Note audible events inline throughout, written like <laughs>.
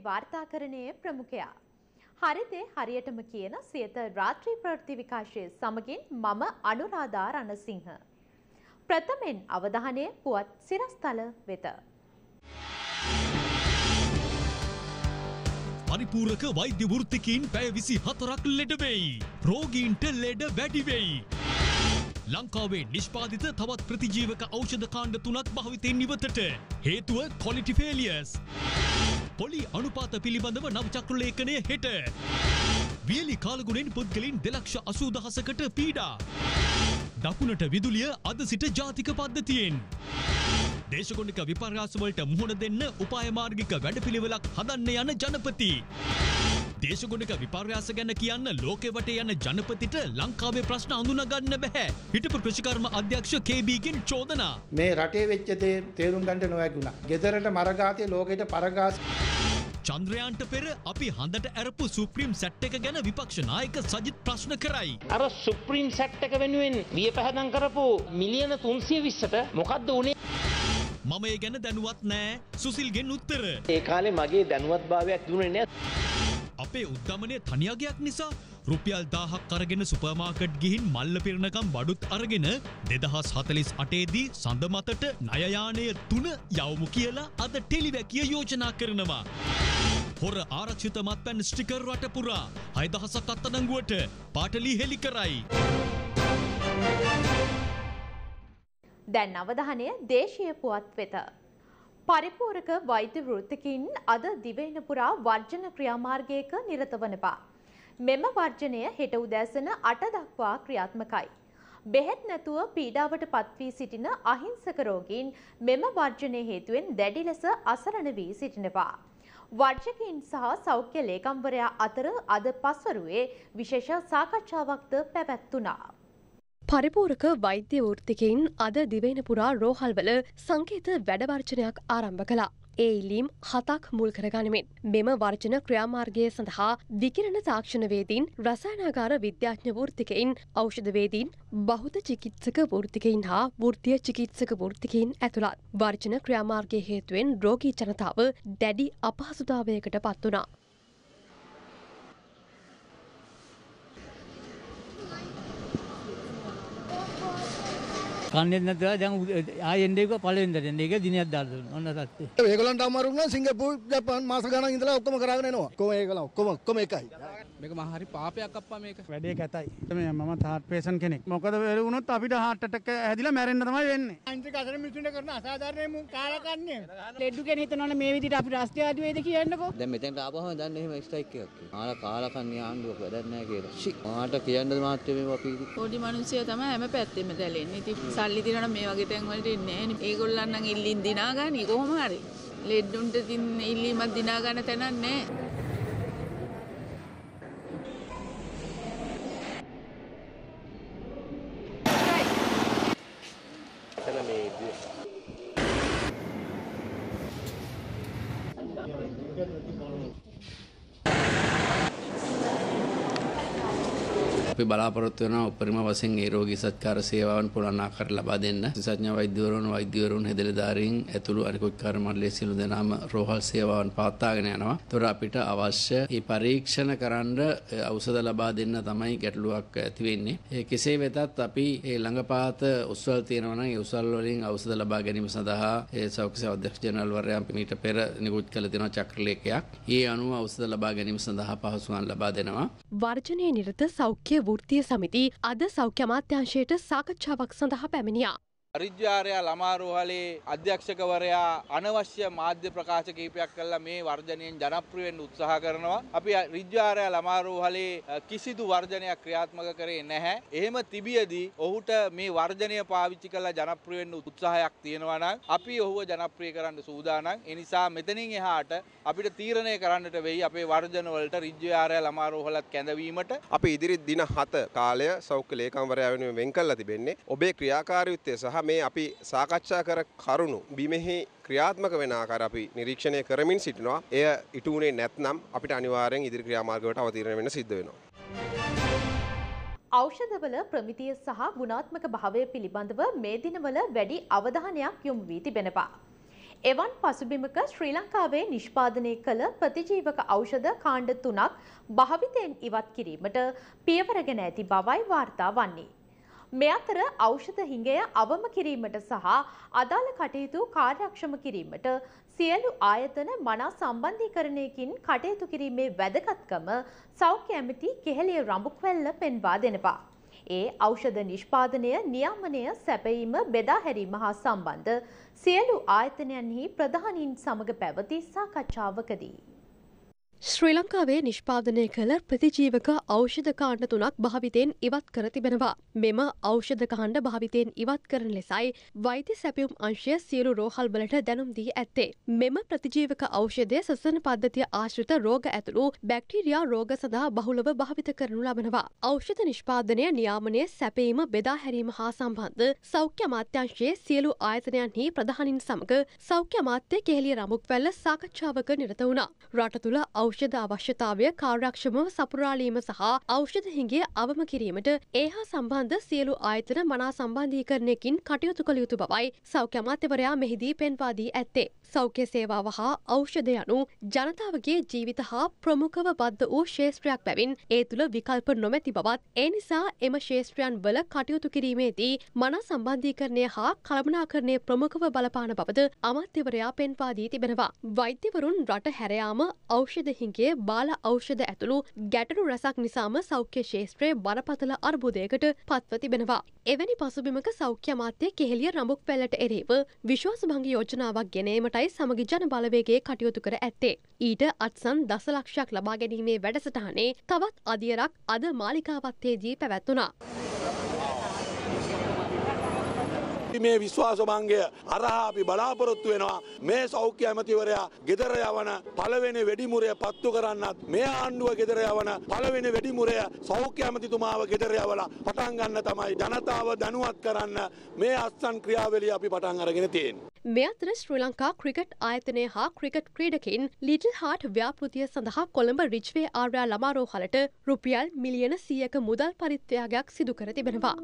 පැරණි වාර්තාකරණයේ ප්‍රමුඛයා. හරිදේ හරියටම කියන සියත රාත්‍රී ප්‍රවෘත්ති විකාශය සමගින් මම අනුරාධා රණසිංහ. ප්‍රථමෙන් අවධානය පුවත් සිරස්තල වෙත. පරිපූරක වෛද්‍ය වෘත්තිකින් පැය විසි හතරක් ලෙඩවෙයි. රෝගීන්ට ලෙඩ වැඩිවෙයි. ලංකාවේ නිෂ්පාදිත තවත් ප්‍රතිජීවක ෞෂධ කාණ්ඩ තුනක් භාවිතයෙන් නිවතට. හේතුව කොලිටිෆේලියස්. පොලි අනුපාත පිළිබඳව නවචක්‍රලේඛනය හෙට. වියලි කාලගුණෙන් පුද්ගලින් දෙලක්ෂ අසූදහසකට පීඩා. දකුණට විදුලිය අද සිට ජාතික පද්ධතියෙන්. දේශකොණික විපර්යාසවලට මුහුණ දෙන්න උපායමාර්ගික වැඩපිළිවෙලක් හදන්න යන ජනපති. දේශගොඩික විපර්යාස ගැන කියන්න ලෝකෙවට යන ජනපතිට ලංකාවේ ප්‍රශ්න අඳුනගන්න බැහැ. හිටපු කෘෂිකර්ම අධ්‍යක්ෂ KB-ගෙන් චෝදනා. මේ රටේ වෙච්ච දේ තේරුම් ගන්න නොහැකි වුණා. ගෙදරට මරගාතේ ලෝකෙට පරගාස් චන්ද්‍රයාන්ට පෙර අපි හඳට ඇරපු සුප්‍රීම් සැට් එක ගැන විපක්ෂ නායක සජිත් ප්‍රශ්න කරයි. අර සුප්‍රීම් සැට් එක වෙනුවෙන් විය පැහැදම් කරපු මිලියන තුන්සිය විස්සට මොකක්ද උනේ? මම ඒ ගැන දැනුවත් නෑ සුසිල්ගෙන් උත්තර. ඒ කාලේ මගේ දැනුවත් භාවයක් දුන්නේ නෑ. අපේ උද්ධමනය තනියගයක් නිසා රුපියල් දාහක් කරගෙන සුපර්මාකට් ගිහින් මල්ල පිරණකම් බඩුත් අරගෙන දෙදහස් හතලිස් අටේදී සඳ මතට නයයානය තුන යවමු කියලා අද ටෙලිවැකිය යෝජනා කරනවා. හොර ආරක්ෂිත මත්පැන් ස්ටිකර් රටපුරා හයදහසක් අත්තනංගුවට පාටලි හෙළි කරයි. දැන් අවධානය දේශය පුවත් වෙත. පරිපූරක වෛද්‍ය වෘත්තිකින් අද දිවයින පුරා වර්ජන ක්‍රියාමාර්ගයක නිරත වනවා. මෙම වර්ජනය හෙට උදෑසන අට දක්වා ක්‍රියාත්මකයි. බෙහෙත් නැතුව පීඩාවට පත්වී සිටින අහිංසක රෝගීන් මෙම වර්ජනය හේතුවෙන් දැඩි ලෙස අසරණ වී සිටිනවා. වර්ජකයින් සහ සෞඛ්‍ය ලේකම්වරයා අතර අද පස්වරුවේ විශේෂ සාකච්ඡාවක්ද පැවැත්වුණා. පරිපූරක වෛද්‍ය වෘත්තිකයින් අද දිවෙන පුරා රෝහල්වල සංකේත වැඩවර්ජනයක් ආරම්භ කලා. ඒ ඉල්ලීම් හතක් මුල් කරගනිමින්. මෙම වර්ජන ක්‍රියාමාර්ගය සඳහා විකිරණ තාක්ෂණවේදීන් රසායනාගාර විද්‍යාඥ වෘත්තිකයින් ඖෂධවේදීන් බහුත චිකිත්සක වෘත්තිකයින් හා වෘත්තිය චිකිත්සක වෘත්තිකයින් ඇතුළත්. වර්ජන ක්‍රියාමාර්ගය හේතුවෙන් රෝගී ජනතාව දැඩි අපහසුතාවයකට පත් වනා. කන්නෙත් නැතුව දැන් ආයෙ එන්නේ කිව්වා පළවෙනිදට එන්නේ. ඒක දිනයක් දාලා දුන්නා. ඔන්න සත්‍ය. ඒගොල්ලන්ට අමාරු වුණා සිංගප්පූරු ජපාන් මාස ගණන් ඉඳලා ඔක්කොම කරගෙන එනවා. කොහොම ඒගොල්ලෝ ඔක්කොම ඔක්කොම එකයි. මේක මහරි පාපයක් අප්පා මේක. වැඩේ කැතයි. මේ මම තාත් පේෂන් කෙනෙක්. මොකද වෙල වුණොත් අපිට හાર્ට් ඇටැක් හැදිලා මැරෙන්න තමයි වෙන්නේ. අන්තික අතර මිනිසුන්ට කරන අසාධාරණ මුන් කාලා කන්නේ. ලෙඩු කෙනෙක් හිතනවනේ මේ විදිහට අපිට රස්තියාදි වේද කියන්නකෝ. දැන් මෙතෙන්ට ආපහම දැන් එහෙම ස්ට්‍රයික් එකක් කියනවා. ආලා කාලා කන්නේ ආණ්ඩුවක් වැඩක් නැහැ කියලා. ෂි. මාට කියන්න මාත්‍ය මේ අපි පොඩි මිනිස්සයා තමයි හැම පැත්තෙම දැලෙන්නේ. ඉතින් සල්ලි දිනන මේ වගේ තැන් වලට ඉන්නේ නැහැ. ඒගොල්ලන් නම් ඉල්ලින් දිනා ගන්නේ කොහොම හරි. ලෙඩ්ඩුන්ට ඉල්ලීමක් දිනා ගන්න තැනක් නැහැ. බලාපොරොත්තු වෙනවා උපරිම වශයෙන් ඒ රෝගී සත්කාර සේවාවන් පුළුවන් ආකාරයට ලබා දෙන්න. විශේෂඥ වෛද්‍යවරුන් වෛද්‍යවරුන් හෙදෙලදාරීන් ඇතුළු අනිකුත්කාර මණ්ඩලයේ සියලු දෙනාම රෝහල් සේවාවන් පවත්වාගෙන යනවා. ඒතොර අපිට අවශ්‍ය මේ පරීක්ෂණ කරන්න ඖෂධ ලබා දෙන්න තමයි ගැටලුවක් ඇති වෙන්නේ. ඒ කෙසේ වෙතත් අපි මේ ළඟපාත උස්වල් තියෙනවා නම් ඒ උස්වල් වලින් ඖෂධ ලබා ගැනීම සඳහා ඒ සෞඛ්‍ය අධ්‍යක්ෂ ජනරල්වරයා මීට පෙර නිකුත් කළ දෙන චක්‍රලේඛයක්. ඒ අනුව ඖෂධ ලබා ගැනීම සඳහා පහසුකම් ලබා දෙනවා. වර්ජනයේ නිරත සෞඛ්‍ය වෘත්ති වෘත්තීය සමිති අද සෞඛ්‍ය අමාත්‍යංශයට සාකච්ඡාවක් සඳහා පැමිණියා. රිජ්ජාරයා ළමා රෝහලේ අධ්‍යක්ෂකවරයා අනවශ්‍ය මාධ්‍ය ප්‍රකාශ කීපයක් කළා මේ වර්ජනයෙන් ජනප්‍රිය වෙන්න උත්සාහ කරනවා. අපි රිජ්ජාරයා ළමා රෝහලේ කිසිදු වර්ජනයක් ක්‍රියාත්මක කරේ නැහැ. එහෙම තිබියදී ඔහුට මේ වර්ජනය පාවිච්චි කරලා ජනප්‍රිය වෙන්න උත්සාහයක් තියෙනවා නම් අපි ඔහුව ජනප්‍රිය කරන්න සූදානම්. ඒ නිසා මෙතනින් එහාට අපිට තීරණය කරන්නට වෙයි අපේ වර්ජන වලට රිජ්ජාරයා ළමා රෝහලත් කැඳවීමට. අපි ඉදිරි දින 7 කාලය සෞඛ්‍ය ලේකම්වරයා වෙනුවෙන් වෙන් කළා තිබෙන්නේ. ඔබේ ක්‍රියාකාරීත්වය සහ සහ මේ අපි සාකච්ඡා කර කරුණු බිමෙහි ක්‍රියාත්මක වෙන ආකාර අපි නිරීක්ෂණය කරමින් සිටිනවා. එය ඉටු වුණේ නැත්නම් අපිට අනිවාර්යෙන් ඉදිරි ක්‍රියාමාර්ගවලට අවතීර්ණ වෙන්න සිද්ධ වෙනවා. ෞෂධවල ප්‍රමිතිය සහ ගුණාත්මක භාවය පිළිබඳව මේ දිනවල වැඩි අවධානයක් යොමු වී තිබෙනවා. එවන් පසුබිමක ශ්‍රී ලංකාවේ නිෂ්පාදනය කළ ප්‍රතිජීවක ඖෂධ කාණ්ඩ තුනක් භාවිතයෙන් ඉවත් කිරීමට පියවර ගෙන ඇති බවයි වාර්තා වන්නේ. මේ අතර ඖෂධ හිඟය අවම කිරීමට සහ අදාළ කටයුතු කාර්යක්ෂම කිරීමට සියලු ආයතන මනා සම්බන්ධීකරණයකින් කටයුතු කිරීමේ වැදගත්කම සෞඛ්‍ය ඇමති කෙහෙලිය රඹුක්වැල්ල පෙන්වා දෙනවා. ඒ ඖෂධ නිෂ්පාදනය නියාමනය සැපයීම බෙදා හැරීම හා සම්බන්ධ සියලු ආයතනයන්හි ප්‍රධානීන් සමග පැවති සාකච්ඡාවකදී. ශ්‍රී ලංකාවේ නිෂ්පාදනය කළ ප්‍රතිජීවක ඖෂධ කාණ්ඩ තුනක් භාවිතයෙන් ඉවත් කර තිබෙනවා. මෙම ඖෂධ කාණ්ඩ භාවිතයෙන් ඉවත් කරන ලෙසයි වෛද්‍ය සැපියුම් අංශය සියලු රෝහල් වලට දැනුම් දී ඇත්තේ. මෙම ප්‍රතිජීවක ඖෂධය සසන පද්ධතිය ආශ්‍රිත රෝග ඇතුළු බැක්ටීරියා රෝග සඳහා බහුලව භාවිත කරනු ලබනවා. ඖෂධ නිෂ්පාදනය නියාමනය සැපීම බෙදා හැරීම හා සම්බන්ධ සෞඛ්‍ය අමාත්‍යංශයේ සියලු ආයතනයන්හි ප්‍රධානින් සමග සෞඛ්‍ය අමාත්‍ය කෙහෙලිය රමුක්වැල්ල සාකච්ඡාවක නිරත වුණා. රට තුළ ඖෂධ අවශ්‍යතාවය කාර්යක්ෂමව සපුරාලීම සහ ඖෂධ හිඟිය අවම කිරීමට ඒ හා සම්බන්ධ සියලු ආයතන මනා සම්බන්ධීකරණයකින් කටයුතු කළ යුතු බවයි සෞඛ්‍ය අමාත්‍යවරයා මෙහිදී පෙන්වා දී ඇත්තේ. සෞඛ්‍ය සේවාව හා ඖෂධ යනු ජනතාවගේ ජීවිත හා ප්‍රමුඛව බද්ධ වූ ශේෂත්‍රයක් බැවින් ඒ තුළ විකල්ප නොමැති බවත් ඒ නිසා එම ශේෂත්‍රයන් වල කටයුතු කිරීමේදී මන සම්බන්ධීකරණය හා කළමනාකරණය ප්‍රමුඛව බලපාන බවද අමාත්‍යවරයා පෙන්වා දී තිබෙනවා. වෛද්‍යවරුන් රට හැරයාම ඖෂධ හිඟේ බාල ඖෂධ ඇතුළු ගැටලු රැසක් නිසාම සෞඛ්‍ය ශේෂත්‍රයේ බරපතල අර්බුදයකට පත්ව තිබෙනවා. එවැනි පසුබිමක සෞඛ්‍ය මාත්‍ය කෙහෙලිය රඹුක් පැල්ලට එරෙහිව විශ්වාස භංග යෝජනාවක් ගෙනීමට සයි සමගි ජන බලවේගේ කටයුතු කර ඇත්තේ. ඊට අත්සන් දසලක්ෂයක් ලබා ගැනීමේ වැඩසටහනේ තවත් අදියරක් අද මාලිකාවත්තේදී පැවැත්වනා. ඇති මේ විශ්වාස භංගය අරහා අපි බලාපොරොත්තු වෙනවා මේ සෞඛ්‍ය ඇමතිවරයා ගෙදර යවන පළවෙනි වෙඩිමුරය පත්තු කරන්නත් මේ ආණ්ඩුව ගෙදර යවන පළවෙනි වෙඩිමුරය සෞඛ්‍ය ඇමතිතුමාව ගෙදර යවලා පටන් ගන්න තමයි ජනතාව දැනුවත් කරන්න මේ අත්සන් ක්‍රියාවලිය අපි පටන් අරගෙන තියෙන්නේ. මේ අතර ශ්‍රී ලංකා ක්‍රිකට් ආයතනය හා ක්‍රිකට් ක්‍රීඩකින් ලිටල් හාට් ව්‍යාපෘතිය සඳහා කොළඹ රිච්වේ ආර්යා ළමාරෝහලට රුපියල් මිලියන සියක මුදල් පරිත්‍යාගයක් සිදුකර තිබෙනවා.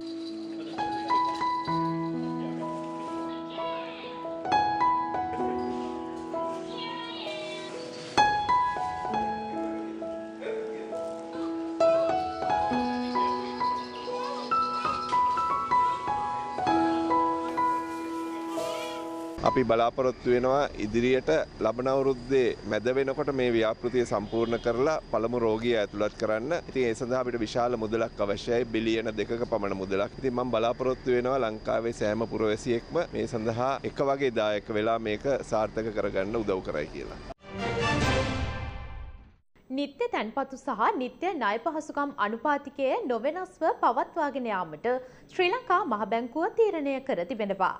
අපි බලාපොරොත්තු වෙනවා ඉදිරියට ලබන අවුරුද්දේ මැද වෙනකොට මේ ව්‍යාපෘතිය සම්පූර්ණ කරලා පළමු රෝගියා ඇතුළත් කරන්න. ඉතින් ඒ සඳහා අපිට විශාල මුදලක් අවශ්‍යයි බිලියන දෙකක පමණ මුදලක්. ඉතින් මම බලාපොරොත්තු වෙනවා ලංකාවේ සෑම පුරවැසියෙක්ම මේ සඳහා එක වගේ දායක වෙලා මේක සාර්ථක කරගන්න උදව් කරයි කියලා. නිත්‍ය තැන්පතු සහ නිත්‍ය ණය පහසුකම් අනුපාතිකය නොවෙනස්ව පවත්වාගෙන යාමට ශ්‍රී ලංකා මහ බැංකුව තීරණය කර තිබෙනවා.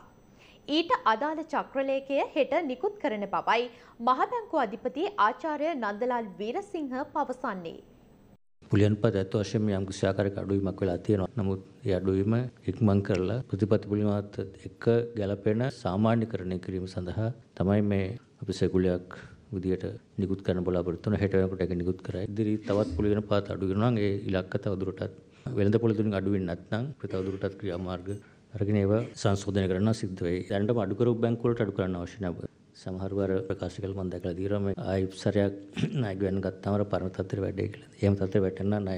ඊට අදාළ චක්‍රලේඛය හෙට නිකුත් කරන බවයි මහබැංකු අධිපති ආචාර්ය නන්දලාල් වීරසිංහ පවසන්නේ. පුලියන්පත් ඇත්ත වශයෙන් යම් කිසි ආකාරයක අඩුවීමක් වෙලා තියෙනවා. නමුත් ඒ අඩුවීම ඉක්මන් කරලා ප්‍රතිපත්ති පුලියන්පත් එක්ක ගැළපෙන සාමාන්‍යකරණය කිරීම සඳහා තමයි මේ අපි සෙකුලයක් විදියට නිකුත් කරන බලාපොරොත්තු වෙන හෙට වෙනකොට ඒක නිකුත් කරා. ඉදිරි තවත් පුලියන්පත් අඩු වෙනවා නම් ඒ ඉලක්ක තවදුරටත් වෙළඳ පොළ තුලින් අඩු වෙන්නේ නැත්නම් ප්‍රතවදුරටත් ක්‍රියාමාර්ග අරගෙන ඒවා සංශෝධනය කරන්න සිද්ධ වෙයි. දැනටම අඩුකර බැංකු වලට අඩු කරන්න අවශ්‍ය නැහැ. සමහරව අර ප්‍රකාශ කළ මම දැකලා තියෙනවා මේ ආයිප්සරයක් <clears throat> ණය ගන්න ගත්තාම අර පරණ තත්ත්වෙට වැඩේ කියලා. එහෙම තත්ත්වෙට වැටෙන්න ණය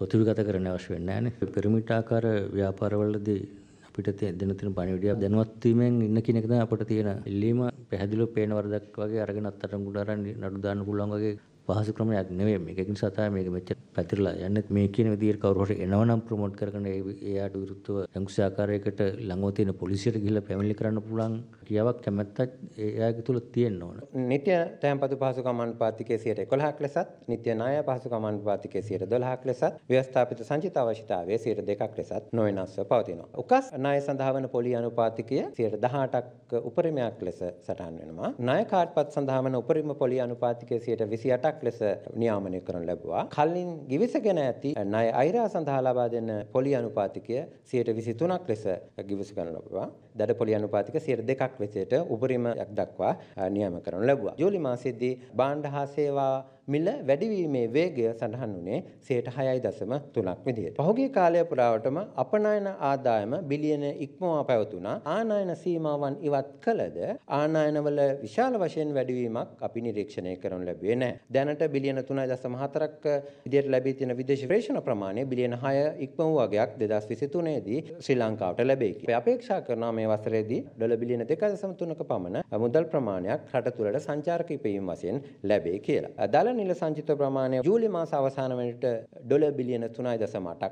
පෘථිවිගත කරන්න අවශ්‍ය වෙන්නේ නැහැ නේ. පිරමිඩ් ආකාර ව්‍යාපාරවලදී අපිට දෙන තියෙන පණිවිඩය දැනුවත් වීමෙන් ඉන්න කියන එක තමයි අපිට තියෙන ඉල්ලීම. පැහැදිලිව පේන වරදක් වගේ අරගෙන අත්තරම් ගුණ අරන් නඩු දාන්න පුළුවන් වගේ පහසු ක්‍රමයක් නෙවෙයි මේක. ඒක නිසා තමයි මේක මෙච්චර පැතිරලා යන්නේ. මේ කියන විදිහට කවුරු හරි එනවනම් ප්‍රොමෝට් කරගෙන එයාට විරුද්ධව යම්කිසි ආකාරයකට ළඟව තියෙන පොලිසියට ගිහිල්ලා පැමිණිලි කරන්න පුළුවන් හැකියාවක් කැමැත්තක් එයාගේ තුල තියෙන්න ඕන. නිත්‍ය තැන්පතු පහසුකම් අනුපාතිකයේ 111ක් ලෙසත් නිත්‍ය ණය පහසුකම් අනුපාතිකයේ 112ක් ලෙසත් ව්‍යවස්ථාපිත සංචිත අවශ්‍යතාවයේ 2ක් ලෙසත් නොවෙනස්ව පවතිනවා. උකස් ණය සඳහා වන පොලි අනුපාතිකය 18ක් උපරිමයක් ලෙස සටහන් වෙනවා. ණය කාඩ්පත් සඳහා වන උපරිම පොලි අනුපාතිකය 128ක් ලෙස නියාමනය කරනු ලැබුවා. කලින් ගිවිසගෙන ඇති ණය අයිරා සඳහා ලබා දෙන පොලි අනුපාතිකය 123ක් ලෙස ගිවිස ගන්න ලැබුවා. දඩ පොලි අනුපාතික 2ක් විසයක් විසයට උපරිමයක් දක්වා නියම කරනු ලැබුවා. ජූලි මාසයේදී භාණ්ඩ හා සේවා මිල වැඩිවීමේ වේගය සඳහන් වුණේ 6.3ක් විදිහට. පහුගිය කාලය පුරාවටම අපනයන ආදායම බිලියන ඉක්මවා පැවතුණා. ආනයන සීමාවන් ඉවත් කළද ආනයනවල විශාල වශයෙන් වැඩිවීමක් අපි නිරීක්ෂණය කරනු ලැබුවේ නැහැ. දැනට බිලියන 3.4ක් විදිහට ලැබී තියෙන විදේශ ප්‍රේෂණ ප්‍රමාණය බිලියන 6 ඉක්මවූ වගයක් 2023 දී ශ්‍රී ලංකාවට ලැබෙයි කියලා. අපේක්ෂා කරනවා මේ වසරේදී ඩොලර් බිලියන 2.3ක පමණ මුදල් ප්‍රමාණයක් රට තුළට සංචාරක ඉපයීම් වශයෙන් ලැබෙයි කියලා. දලන නිල සංචිත ප්‍රමාණය ජූලි මාස අවසාන වනට ඩොල බිලියන 3.8ක්.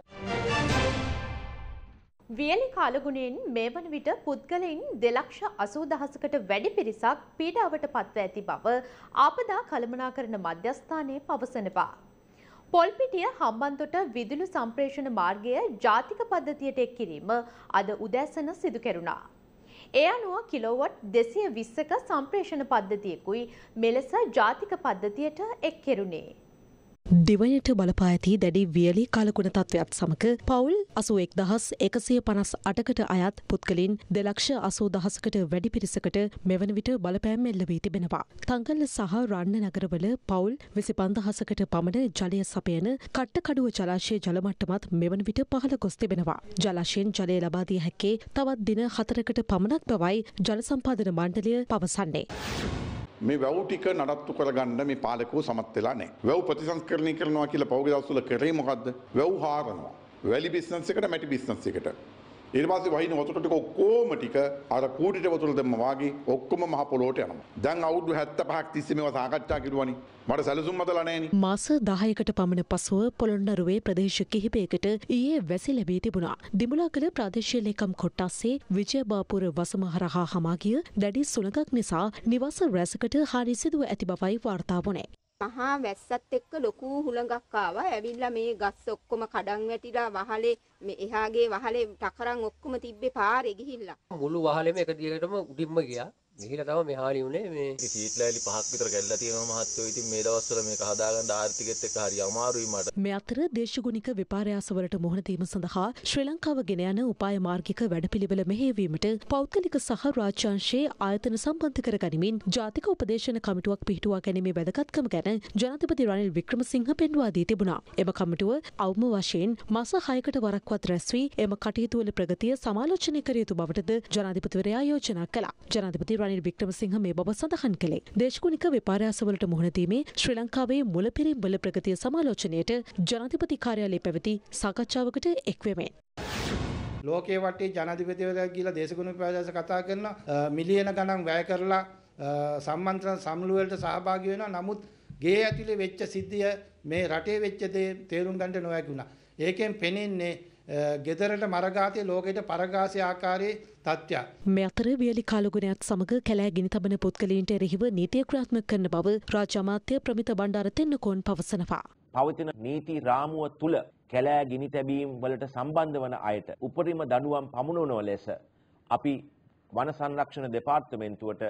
වියලි කාලගුණයෙන් මේ වන විට පුද්ගලයින් දෙලක්ෂ අසූ දහසකට වැඩි පිරිසක් පීඩාවට පත්ව ඇති බව ආපදා කළමනා කරන මධ්‍යස්ථානය පවසනවා. පොල්පිටිය හම්බන්තොට විදුලු සම්ප්‍රේෂණ මාර්ගය ජාතික පද්ධතියට එක් කිරීම අද උදැසන සිදු කෙරුණා. ඒ අනුව කිලෝවොට් දෙසිය විස්සක සම්ප්‍රේෂණ පද්ධතියකුයි මෙලෙස ජාතික පද්ධතියට එක් කෙරුණේ. දිවයට බලපා ඇති දැඩි වියලි කලකුණ තත්ත්වයක් සමක පවුල් අසු එක් දහස් එකසිය පනස් අටකට අයත් පුද්ගලින් දෙලක්ෂ අසූ දහසකට වැඩි පිරිසකට මෙවන විට බලපෑම් එල්ලවී තිබෙනවා. තංගල්ල සහ රන්න නගරවල පවුල් විසි පන්දහසකට පමණ ජලය සපයන කට්ටකඩුව ජලාශය ජලමට්ටමත් මෙවන විට පහළ ගොස් තිබෙනවා. ජලාශයෙන් ජලය ලබාදී හැක්කේ තවත් දින හතරකට පමණක් බවයි ජලසම්පාදන මණ්ඩලය පවසන්නේ. මේ වැව් ටික නඩත්තු කරගන්න මේ පාලකෝ සමත් වෙලා නැහැ. වැව් ප්‍රතිසංස්කරණය කරනවා කියලා පෞද්ගලික දවස්වල කරේ මොකද්ද? වැව් හාරනවා. වැලි බිස්නස් එකට මැටි බිස්නස් එකට. ඊට පස්සේ වහින වතුර ටික ඔක්කොම ටික අර කූඩේට වතුර දැම්ම වාගේ ඔක්කොම මහ පොළොවට යනවා. දැන් අවුරුදු 75ක් තිස්සේ මේවා සාකච්ඡා කිරුවනේ. මට සැලසුම් මතලා නැහෙනි. මාස 10කට පමණ පසුව පොළොන්නරුවේ ප්‍රදේශ කිහිපයකට ඊයේ වැසි ලැබී තිබුණා. දිමුලා කළ ප්‍රාදේශීය ලේකම් කොට්ටස්සේ විජයබාපුර වසමහරහා හමාගිය දැඩි සුළඟක් නිසා නිවස රැසකට හානි සිදුව ඇති බවයි වාර්තා වුණේ. මහා වැස්සත් එක්ක ලොකු හුළඟක් ආවා. ඇවිල්ලා මේ ගස් ඔක්කොම කඩන් වැටිලා වහලේ මේ එහාගේ වහලේ ටකරන් ඔක්කොම තිබ්බේ පාරේ ගිහිල්ලා. මුළු වහලෙම එක දිගටම උඩින්ම ගියා. මෙහිට තම මේ හානි වුණේ මේ සීට්ලෑලි පහක් විතර ගැල්ලා තියෙනවා මහත්තයෝ. ඉතින් මේ දවස්වල මේක හදාගන්න ආර්ථිකෙත් එක්ක හරි අමාරුයි මට. මේ අතර දේශගුණික විපර්යාස වලට මුහුණ දීම සඳහා ශ්‍රී ලංකාව ගෙන යන උපාය මාර්ගික වැඩපිළිවෙල මෙහෙයවීමට පෞද්ගලික සහ රාජ්‍යාංශයේ ආයතන සම්බන්ධ කර ගනිමින් ජාතික උපදේශන කමිටුවක් පිහිටුවා ගැනීමේ වැදගත්කම ගැන ජනාධිපති රනිල් වික්‍රමසිංහ පෙන්වා දී තිබුණා. එම කමිටුව අවම වශයෙන් මාස 6කට වරක්වත් රැස් වී එම කටයුතු වල ප්‍රගතිය සමාලෝචනය කර යුතු බවටද ජනාධිපතිවරයා යෝජනා කළා. ජනාධිපති රනිල් වික්‍රමසිංහ මේ බව සඳහන් කළේ. දේශගුණික විපර්යාසවලට මුහුණදීමේ ශ්‍රී ලංකාවේ මුලපිරි බල ප්‍රගතිය සමාලෝචනයට ජනාධිපති කාර්යාලයේ පැවති සාකච්ඡාවකට එක්වෙමෙන්. ලෝකයේ වටේ ජනාධිපතිවරයා කියලා දේශගුණ විපර්යාස කතා කරන මිලියන ගණන් වැය කරලා සම්මන්ත්‍රණ සම්මුළු වලට සහභාගී වෙනවා. නමුත් ගේ ඇතුලේ වෙච්ච සිද්ධිය මේ රටේ වෙච්ච දේ තේරුම් ගන්න නොහැකි වුණා. ඒකෙන් පෙනෙන්නේ ගෙදරට මරගාතේ ලෝකෙට පරගාසී ආකාරයේ තත්ත්වයක්. මේ අතර වියලි කාලගුණයත් සමග කැලෑ ගිනි තබන පුද්ගලයින්ට එරෙහිව නීතිය ක්‍රියාත්මක කරන බව රාජ්‍ය අමාත්‍ය ප්‍රමිත බණ්ඩාර තෙන්නකෝන් පවසනවා. පවතින නීති රාමුව තුළ කැලෑ ගිනි තැබීම් වලට සම්බන්ධ වන අයට උපරිම දඩුවම් පමුණුනෝ ලෙස අපි වන සංරක්ෂණ දෙපාර්තමේන්තුවට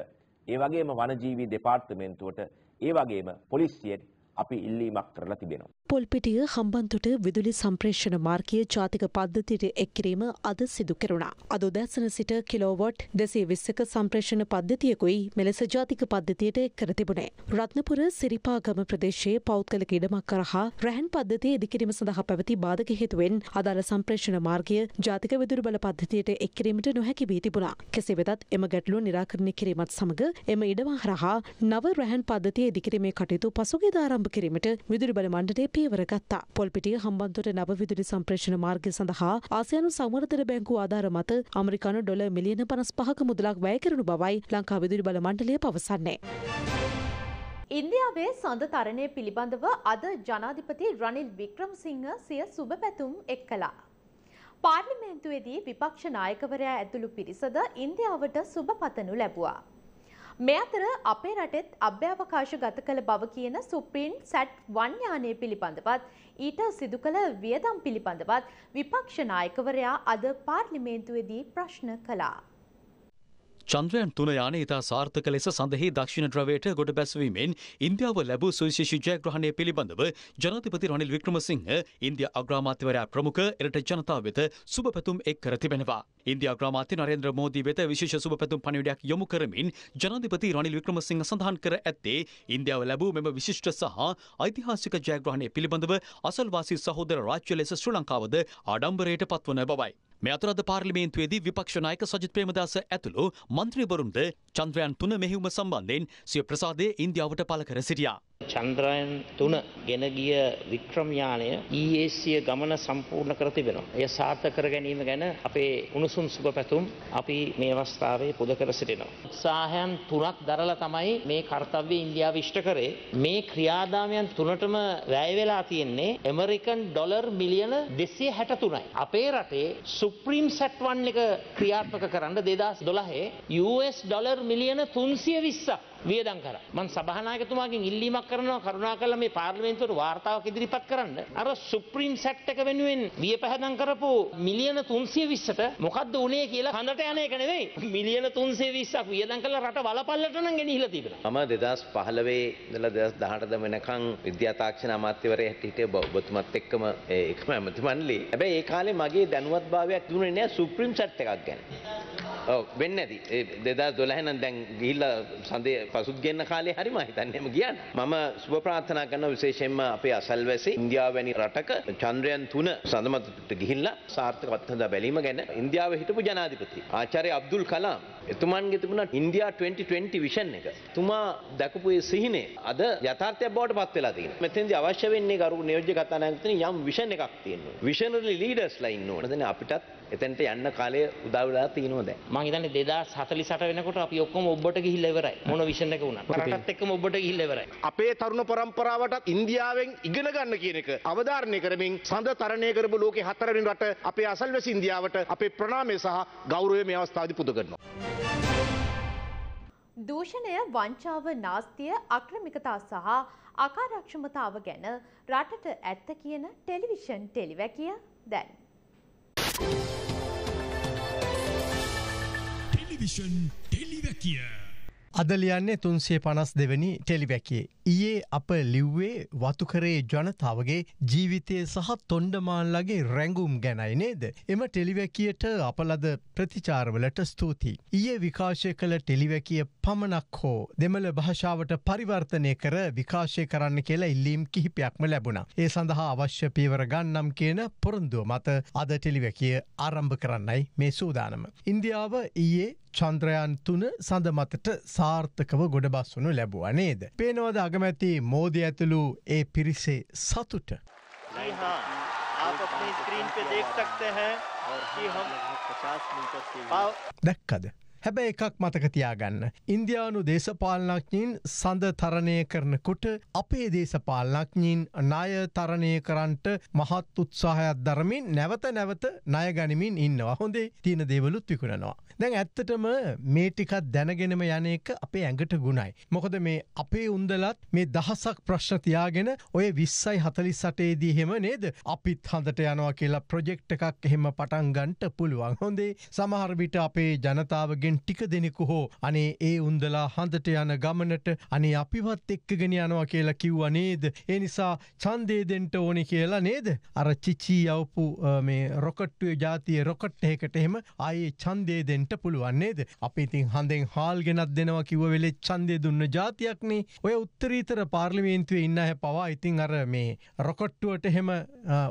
ඒ වගේම වනජීවී දෙපාර්තමේන්තුවට ඒ වගේම පොලිසියට අපි ඉල්ලීමක් කරලා තිබෙනවා. පොල්පිටිය හම්බන්තොට විදුලි සම්ප්‍රේෂණ මාර්ගය ජාතික පද්ධතියට එක් කිරීම අද සිදු කෙරුණා. අද උදැසන සිට කිලෝවොට් දෙසේ විස්සක සම්ප්‍රේෂණ පද්ධතියකුයි මෙලෙස ජාතික පද්ධතියට එක් කර තිබුණේ. රත්නපුර සිරිපාගම ප්‍රදේශයේ පෞද්ගලික ඉඩමක් කරහා රැහන් පද්ධතිය ඉදිකිරීම සඳහා පැවති බාධක හේතුවෙන් අදාළ සම්ප්‍රේෂණ මාර්ගය ජාතික විදුලි බල පද්ධතියට එක් කිරීමට නොහැකි වී තිබුණා. කෙසේ වෙතත් එම ගැටලුව නිරාකරණය කිරීමත් සමග එම ඉඩම හරහා නව රැහන් පද්ධතිය ඉදිකිරීමේ කටයුතු පසුගිය ආරම්භ ආරම්භ කිරීමට විදුලි බල මණ්ඩලය පියවර ගත්තා. පොල්පිටිය හම්බන්තොට නව විදුලි සම්ප්‍රේෂණ මාර්ගය සඳහා ආසියානු සංවර්ධන බැංකු ආධාර මත ඇමරිකානු ඩොලර් මිලියන 55ක මුදලක් වැය කරනු බවයි ලංකා විදුලි බල මණ්ඩලය පවසන්නේ. ඉන්දියාවේ සඳ තරණය පිළිබඳව අද ජනාධිපති රනිල් වික්‍රමසිංහ සිය සුබ පැතුම් එක් කළා. පාර්ලිමේන්තුවේදී විපක්ෂ නායකවරයා ඇතුළු පිරිසද ඉන්දියාවට සුබ පතනු ලැබුවා. මේ අතර අපේ රටෙත් අභ්‍යවකාශ ගත කළ බව කියන සුප්‍රීන් සැට් වන් යානය පිළිබඳවත් ඊට සිදු කළ වියදම් පිළිබඳවත් විපක්ෂ නායකවරයා අද පාර්ලිමේන්තුවේදී ප්‍රශ්න කළා. චන්ද්‍රයන් තුන යානය ඉතා සාර්ථක ලෙස සඳහි දක්ෂිණ ද්‍රවයට ගොඩ බැස්වීමෙන් ඉන්දියාව ලැබූ සුවිශේෂී ජයග්‍රහණය පිළිබඳව ජනාධිපති රනිල් වික්‍රමසිංහ ඉන්දියා අග්‍රාමාත්‍යවරයා ප්‍රමුඛ එරට ජනතාව වෙත සුබ පැතුම් එක් කර තිබෙනවා. ඉන්දියා අග්‍රාමාත්‍ය නරේන්ද්‍ර මෝදී වෙත විශේෂ සුබ පැතුම් පණිවිඩයක් යොමු කරමින් ජනාධිපති රනිල් වික්‍රමසිංහ සඳහන් කර ඇත්තේ ඉන්දියාව ලැබූ මෙම විශිෂ්ට සහ ඓතිහාසික ජයග්‍රහණය පිළිබඳව අසල්වාසී සහෝදර රාජ්‍ය ලෙස ශ්‍රී ලංකාවද ආඩම්බරයට පත්වන බවයි. මේ අතර අද පාර්ලිමේන්තුවේදී විපක්ෂ නායක සජිත් ප්‍රේමදාස ඇතුළු මන්ත්‍රීවරුන්ද චන්ද්‍රයන් 3 මෙහෙයුම සම්බන්ධයෙන් සිය ප්‍රසාදය ඉන්දියාවට පළ කර සිටියා. චන්ද්‍රයන් තුන ගෙන ගිය වික්‍රමයානය ඊඒසිය ගමන සම්පූර්ණ කර තිබෙනවා. එය සාර්ථ කර ගැනීම ගැන අපේ උණුසුම් සුභ පැතුම් අපි මේ අවස්ථාවේ පුද කර සිටිනවා. උත්සාහයන් තුනක් දරල තමයි මේ කර්තව්‍ය ඉන්දියාව විෂ්ට කරේ මේ ක්‍රියාදාමයන් තුනටම වැෑවෙලා තියෙන්නේ එමරිකන් ඩොලර් මිලියන දෙසේ හැටතුනයි. අපේ රටේ සුප්‍රීම් සැට්වන් එක ක්‍රියාත්මක කරන්න දෙදස් දොළහේ US ඩොලර් මිලියන තුන්සිය විස්සක්. වියදම් කරා. මම සභානායකතුමාගෙන් ඉල්ලීමක් කරනවා කරුණාකරලා මේ පාර්ලිමේන්තුවට වාර්තාවක් ඉදිරිපත් කරන්න. අර සුප්‍රීම් සැට් එක වෙනුවෙන් වියපැහැදම් කරපු මිලියන 320ට මොකද්ද උනේ කියලා කඳට යන එක නෙවෙයි. <laughs> මිලියන 320ක් වියදම් කරලා රට වලපල්ලට නම් ගෙනිහිලා තිබෙනවා. මම 2015 ඉඳලා 2018 වෙනකන් විද්‍යා තාක්ෂණ අමාත්‍යවරයා හිටියේ ඔබතුමත් එක්කම ඒකම ඇමති මණ්ඩලේ. හැබැයි ඒ කාලේ මගේ දැනුවත්භාවයක් තිබුණේ නැහැ සුප්‍රීම් සැට් එකක් ගැන. වෙන්න ඇති දෙදා දොලහන දැන් ගිල්ල සඳේ පසුත් ගන්න කාලේ හරිම හිතන්නම කියන්න මම සුප ප්‍රාථනා කරන විශේෂයෙන්ම අපේ අසල්වැසි ඉන්දියාව වැනි රටක චන්ද්‍රයන් තුන සඳමතට ගිහිල්ලා සාර්ථකත්හඳ බැලීම ගැන ඉන්දියාව හිටපු ජනාධිපති ආචරය අබ්දුල් කලාම් එතුමන්ගේ තිබුණ ඉන්දයා 2020 විෂන් එක තුමා දැකපුේ සිහිනේ අද යථර්තය බවට පත්වෙලා තින මෙතන්ද අවශ්‍ය වෙන්නේ ගරු නියෝජ්‍ය කතානයක්තන යම් විෂණ එකක් තියෙනවා විෂණල ලීඩස් ලයින්න ඕනදන අපිටත් එතැන්ට යන්න කාලය උදවලා තියෙනවා දැ මම හිතන්නේ 2048 වෙනකොට අපි ඔක්කොම ඔබට ගිහිල්ලා ඉවරයි. මොන විෂන් එක වුණත්. රටත් එක්කම ඔබට ගිහිල්ලා ඉවරයි. අපේ තරුණ පරම්පරාවටත් ඉන්දියාවෙන් ඉගෙන ගන්න කියන එක අවධාරණය කරමින් සඳ තරණය කරපු ලෝකේ හතරවෙනි රට අපේ අසල්වැසි ඉන්දියාවට අපේ ප්‍රණාමය සහ ගෞරවය මේ අවස්ථාවේදී පුද කරනවා. දූෂණය, වංචාව, නාස්තිය, අක්‍රමිකතා සහ අකාර්යක්ෂමතාව ගැන රටට ඇත්ත කියන ටෙලිවිෂන් ටෙලිවැකිය දැන්. Thank you. ටෙලිවිෂන් ටෙලිවැකිය. අදලියන්නේ තුන්සේ පනස් දෙවැනි ටෙලිවැකේ. ඊයේ අප ලිව්වේ වතුකරේ ජනතාවගේ ජීවිතය සහ තොන්ඩමාල්ලගේ රැංගුම් ගැනයි නේද. එම ටෙලිවැකියට අපලද ප්‍රතිචාරවලට ස්තුතියි. ඊය විකාශය කළ ටෙලිවැකිය පමණක් හෝ දෙමළ භාෂාවට පරිවර්තනය කර විකාශය කරන්න කියලා ඉල්ලීම් කිහිපයක්ම ලැබුණ. ඒ සඳහා අවශ්‍ය පීවර ගන්නම් කියන පොරොන්දුව මත අද ටෙලිවැකිය ආරම්භ කරන්නයි මේ සූදානම. ඉන්දියාව ඊයේ චන්ද්‍රයන් තුන සඳ මතට සාර්ථකව ගොඩබස්වනු ලැබුව නේද. පේනවද අගමැති මෝදය ඇතුළු ඒ පිරිසේ සතුට. දැක්කද. හැබැ එකක් මතකතියාගන්න. ඉන්දයානු දේශපාලනඥින් සඳ තරණය කරනකොට අපේ දේශපාලනඥින් ණය තරණය කරන්ට මහත් උත්සාහයක් ධරමින් නැවත නැවත ණය ගනිමින් ඉන්නවා හොඳේ තියන දේවලුත් විකුණනවා. දැන් ඇත්තටම මේ ටිකත් දැනගෙනම යන එක අපේ ඇඟට ගුණයි. මොකද මේ අපේ උන්දලත් මේ දහසක් ප්‍රශ්න තියාගෙන ඔය 20යි 48ේදී එහෙම නේද? අපිත් හඳට යනවා කියලා ප්‍රොජෙක්ට් එකක් එහෙම පටන් ගන්නට පුළුවන්. හොඳේ සමහර විට අපේ ජනතාවගෙන් ටික දෙනෙකු හෝ අනේ ඒ උන්දලා හඳට යන ගමනට අනේ අපිවත් එක්කගෙන යනවා කියලා කිව්වා නේද? ඒ නිසා ඡන්දේ දෙන්න ඕනේ කියලා නේද? අර චිචී යවපු මේ රොකට්ටුවේ ජාතිය රොකට් එකකට එහෙම ආයේ ඡන්දේ දෙන්න යන්ට පුළුවන් නේද. අපි ඉතින් හඳෙන් හාල් ගෙනත් දෙනවා කිව වෙලේ ඡන්දය දුන්න ජාතියක්නේ. ඔය උත්තරීතර පාර්ලිමේන්තුවේ ඉන්න අය පවා ඉතින් අර මේ රොකට්ටුවට එහෙම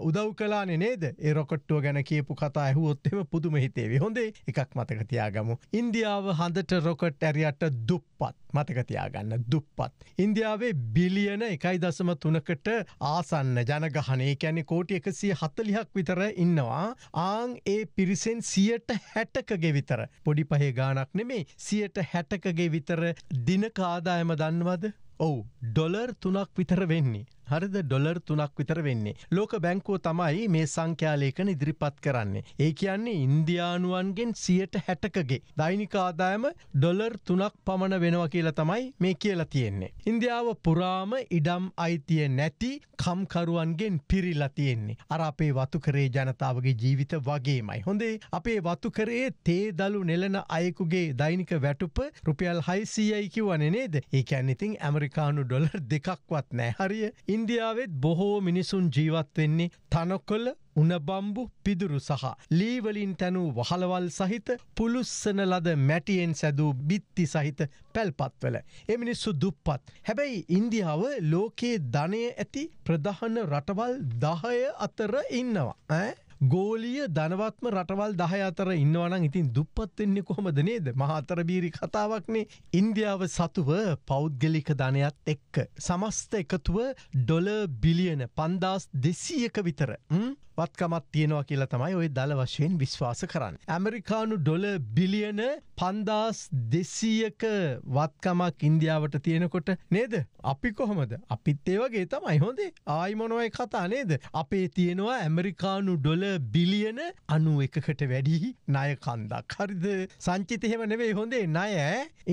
උදව් කලානේ නේද? ඒ රොකට්ටුව ගැන කියපු කතා ඇහුවොත් එහෙම පුදුම හිතේවි. හොඳේ එකක් මතක තියාගමු. ඉන්දියාව හඳට රොකට් ඇරියට දුප්පත්. මතක තියාගන්න දුප්පත්. ඉන්දියාවේ බිලියන එකයි දසම තුනකට ආසන්න ජනගහනේ කැනෙ කෝටි එකසිය හතලිහක් විතර ඉන්නවා ආං ඒ පිරිසෙන් සියට හැටකගේ විතර පොඩි පහේ ගානක් නෙමේ සියට හැටකගේ විතර දිනකාදායම දන්නවද? ඔවු ඩොලර් තුනක් විතර වෙන්නේ. හරිද ඩොලර් තුනක් විතර වෙන්නේ. ලෝක බැංකෝ තමයි මේ සංඛ්‍යාලේකන ඉදිරිපත් කරන්නේ. ඒ කියන්නේ ඉන්දියානුවන්ගෙන් සියට හැටකගේ. දෛනික ආදායම ඩොලර් තුනක් පමණ වෙනවා කියලා තමයි මේ කියලා තියෙන්නේ. ඉන්දියාව පුරාම ඉඩම් අයිතිය නැති කම්කරුවන්ගෙන් පිරිලා තියෙන්නේ. අර අපේ වතුකරේ ජනතාවගේ ජීවිත වගේමයි. හොඳේ අපේ වතුකරේ තේදලු නෙලන අයෙකුගේ දෛනික වැටුප රුපියල් හයිසීයයි කිවනේ නේද. ඒ ඇන්නිතින් ඇමරිකානු ඩොලර් දෙකක්වත් නෑ හරිය. ඉන්දියාවෙත් බොහෝ මිනිසුන් ජීවත් වෙන්නේ තනොකොල්ල උනබම්බු පිදුරු සහ ලීවලින් තැනූ වහලවල් සහිත පුලුස්සන ලද මැටියෙන් සැදූ බිත්ති සහිත පැල්පත්වල. එමිනිස්සු දුප්පත්. හැබැයි ඉන්දියාව ලෝකයේ ධනය ඇති ප්‍රධහන රටවල් දහය අතර ඉන්නවා. ඇ? ගෝලිය ධනවත්ම රටවල් දහ අතර ඉන්නවනම් ඉතින් දුප්පත්වෙන්නේ කොහොමද නේද මහතර බීරි කතාවක්නේ ඉන්දියාව සතුව පෞද්ගලික ධනයත් එක්ක. සමස්ත එකතුව ඩොල බිලියන පන්දස් දෙසීයක විතර වත්කමක් තියෙනවා කියලා තමයි ඔය දළ වශයෙන් විශ්වාස කරන්න. ඇමරිකානු ඩොල බිලියන පන්දාස් දෙසීයක වත්කමක් ඉන්දියාවට තියෙනකොට නේද අපි කොහොමද අපිත් ඒ වගේ තමයි හොඳේ ආයිමොනොවයි කතා නේද අපේ තියෙනවා ඇමරිකානු ඩොල බිලියන අනුව එකකට වැඩි නය කන්දක් හරිද සංචිතහෙම නෙවෙයි හොඳේ නය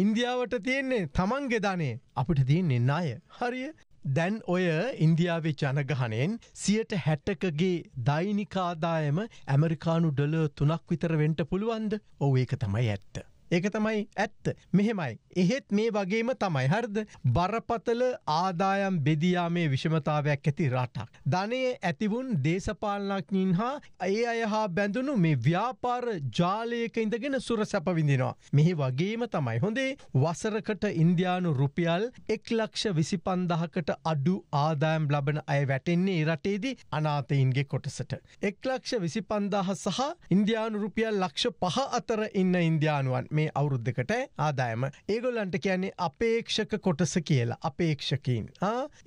ඉන්දියාවට තියෙන්නේ තමන්ගෙ ධනේ අපිට තියන්නේ නාය හරිය දැන් ඔය ඉන්දියාවේ ජනගහනයෙන් සියට හැට්ටකගේ දෛනිකාදායම ඇමරිකානු ඩොල තුනක් විතර වෙන්ට පුළුවන්ද ඔව ඒක තමයි ඇත්ත. ඒක තමයි ඇත්ත මෙහෙමයි. එහෙත් මේ වගේම තමයි හරිද? බරපතල ආදායම් බෙදියාමේ විෂමතාවයක් ඇති රටක්. ධනය ඇතිවුන් දේශපාලනඥයින් හා ඒ අය හා බැඳුණු මේ ව්‍යාපාර ජාලයක ඉඳගෙන සුර සැප විඳිනවා. මෙහි වගේම තමයි හොඳේ වසරකට ඉන්දයානු රුපියල් එක් ලක්ෂ විසි පන්දහකට අඩු ආදායම් ලබන අය වැටෙන්නේ රටේදී අනාතයින්ගේ කොටසට. එක් ලක්ෂ විසි පන්දාහ සහ ඉන්දයානු රුපියල් ලක්ෂ පහ අතර ඉන්න ඉන්දයානුවන් මේ මේ අවුරුද්ධකට ආදායම ඒගොල්ලන්ට කියන්නේ අපේක්ෂක කොටස කියලා අපේක්ෂකින්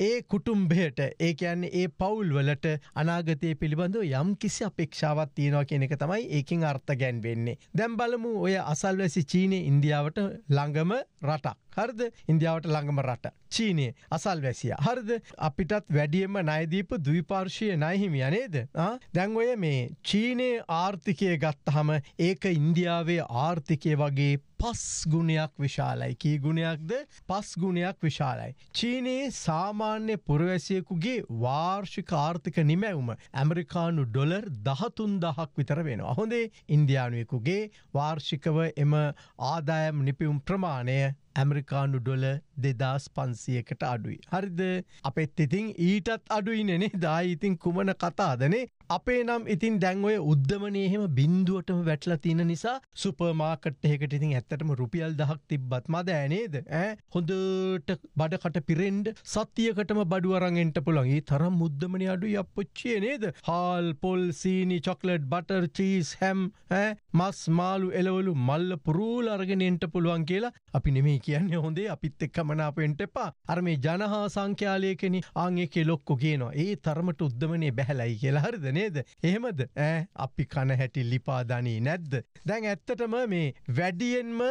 ඒ කුටුම්බයට ඒ කියන්නේ ඒ පවුල්වලට අනාගතය පිළිබඳව යම් කිසි අපේක්ෂාවත් තියෙනවා කියන එක තමයි ඒකින් අර්ථ ගැන් වෙන්නේ දැම් බලමු ඔය අසල්වැසි චීනය ඉන්දියාවට ළඟම රටක් හරිද ඉන්දියාවට ළඟම රට චීනය අසල් වැසිය හරිද අපිටත් වැඩියම නයදීප දවිපාර්ශය නයහිමිය නේද දැන් ඔය මේ චීනයේ ආර්ථිකය ගත්තහම ඒක ඉන්දියාවේ ආර්ථිකය වගේ පස් ගුණයක් විශාලයි කී ගුණයක්ද පස් ගුණයක් විශාලයි. චීනයේ සාමාන්‍ය පුරවැසියකුගේ වාර්ෂික ආර්ථික නිමැවුම ඇමරිකානු ඩොලර් දහතුන් දහක් විතර වෙන. හොඳේ ඉන්දයානුවෙකුගේ වාර්ෂිකව එම ආදායම් නිපියුම් ප්‍රමාණය ඇමරිකානු ඩොල දෙදස් පන්සියකට අඩුයි. හරිද අපත් ඉතින් ඊටත් අඩුයිනනේ දායි ඉතින් කුමන කතාදනේ අපේ නම් ඉතින් දැන්ඔය උද්ධමනයහෙම බින්දුවටම වැටලා තියෙන නිසා සුපර්මාකට් එකට ඉතින් ඇත්තටම රුපියල් දහක් තිබ්බත් මද ඇනේද හොඳට බඩකට පිරෙන්ඩ සතියකටම බඩුවරගෙන්ට පුළන් ඒ තරම් මුද්දමන අඩු අපපුච්චේ නේද හාල් පොල් සීනි චොක්ලට් බටර් චීස් හැම් මස් මාලු එලවලු මල්ල පුරූල අරගෙනෙන්ට පුළුවන් කියලා අපි නෙමේ කියන්නේ හොඳේ අපිත් එක් කමනාපෙන්ට එපා අර මේ ජනහා සංඛ්‍යාලය කෙනි ආන් එකේ ලොක්කු කියනවා ඒ තරමට උද්දමනේ බැහැලයි කියලා හරිද නේද එහෙමද ඈ අපි කන හැටි ලිපා දනී නැද්ද දැන් ඇත්තටම මේ වැඩියෙන්ම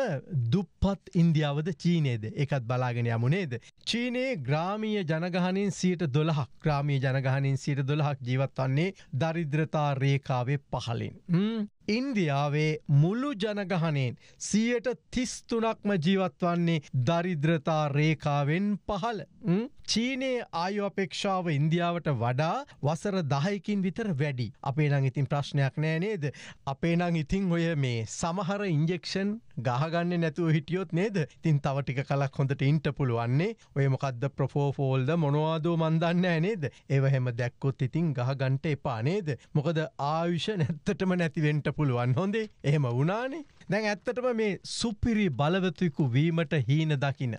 දුප්පත් ඉන්දියාවද චීනයේද එකත් බලාගෙන යමු නේද චීනයේ ග්‍රාමීය ජනගහනින් සියට දොළහක් ග්‍රාමීය ජනගහනින් සියට දොළහක් ජීවත්වන්නේ දරිද්‍රතා රේකාවේ පහලින් ඉන්දියාවේ මුළු ජනගහනෙන් සියයට තිස්තුනක්ම ජීවත්වන්නේ දරිද්‍රතා රේකාවෙන් පහළ. චීනයේ ආයු අපේක්ෂාව ඉන්දියාවට වඩා වසර දහයකින් විතර වැඩි. අපේ නං ඉතින් ප්‍රශ්නයක් නෑ නේද. අපේ නං ඉතිං ඔය මේ සමහර ඉන්ජෙක්ෂන් ගහගන්න නැතුව හිටියොත් නේද තින් තවටික කලක් හොඳට ඉන්ට පුළුවන්නේ ඔය මොකක්ද ප්‍රෆෝෆෝල්ද මොනවාදෝ මන්දන්න නේද ඒවහෙම දැක්කොත් ඉතින් ගහගන්ට එපා නේද මොකද ආයුෂ නැත්තටම නැතිවෙන්ට පුළුවන් හොඳේ එහෙම වුණානේ දැන් ඇත්තටම මේ සුපිරි බලවතෙකු වීමට හීන දකින.